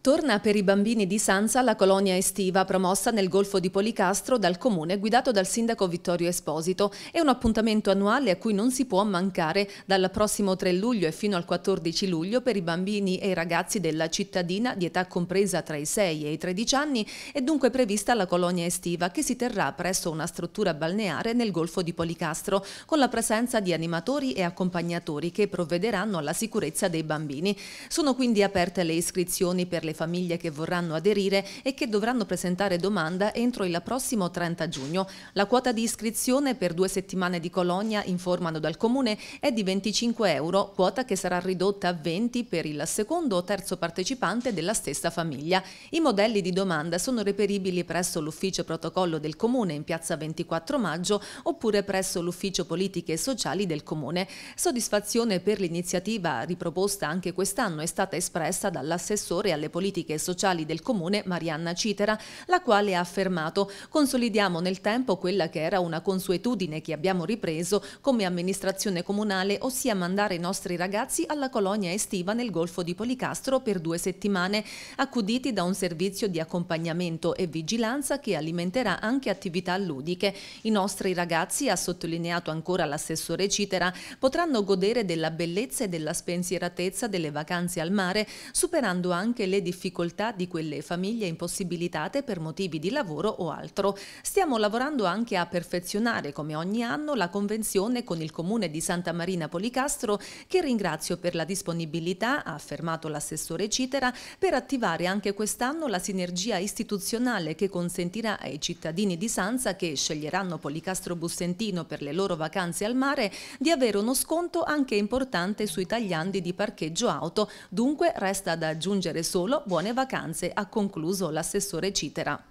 Torna per i bambini di Sanza la colonia estiva promossa nel Golfo di Policastro dal comune guidato dal sindaco Vittorio Esposito. È un appuntamento annuale a cui non si può mancare dal prossimo 3 luglio e fino al 14 luglio per i bambini e i ragazzi della cittadina di età compresa tra i 6 e i 13 anni è dunque prevista la colonia estiva che si terrà presso una struttura balneare nel Golfo di Policastro con la presenza di animatori e accompagnatori che provvederanno alla sicurezza dei bambini. Sono quindi aperte le iscrizioni per le famiglie che vorranno aderire e che dovranno presentare domanda entro il prossimo 30 giugno. La quota di iscrizione per due settimane di Colonia, informano dal Comune, è di 25 euro, quota che sarà ridotta a 20 per il secondo o terzo partecipante della stessa famiglia. I modelli di domanda sono reperibili presso l'ufficio protocollo del Comune in piazza 24 maggio oppure presso l'ufficio politiche e sociali del Comune. Soddisfazione per l'iniziativa riproposta anche quest'anno è stata espressa dall'assessore alle politiche politiche e sociali del comune Marianna Citera, la quale ha affermato consolidiamo nel tempo quella che era una consuetudine che abbiamo ripreso come amministrazione comunale, ossia mandare i nostri ragazzi alla colonia estiva nel Golfo di Policastro per due settimane, accuditi da un servizio di accompagnamento e vigilanza che alimenterà anche attività ludiche. I nostri ragazzi, ha sottolineato ancora l'assessore Citera, potranno godere della bellezza e della spensieratezza delle vacanze al mare, superando anche le difficoltà di quelle famiglie impossibilitate per motivi di lavoro o altro. Stiamo lavorando anche a perfezionare, come ogni anno, la convenzione con il comune di Santa Marina Policastro, che ringrazio per la disponibilità, ha affermato l'assessore Citera, per attivare anche quest'anno la sinergia istituzionale che consentirà ai cittadini di Sanza che sceglieranno Policastro Bussentino per le loro vacanze al mare di avere uno sconto anche importante sui tagliandi di parcheggio auto. Dunque resta da aggiungere solo buone vacanze, ha concluso l'assessore Citera.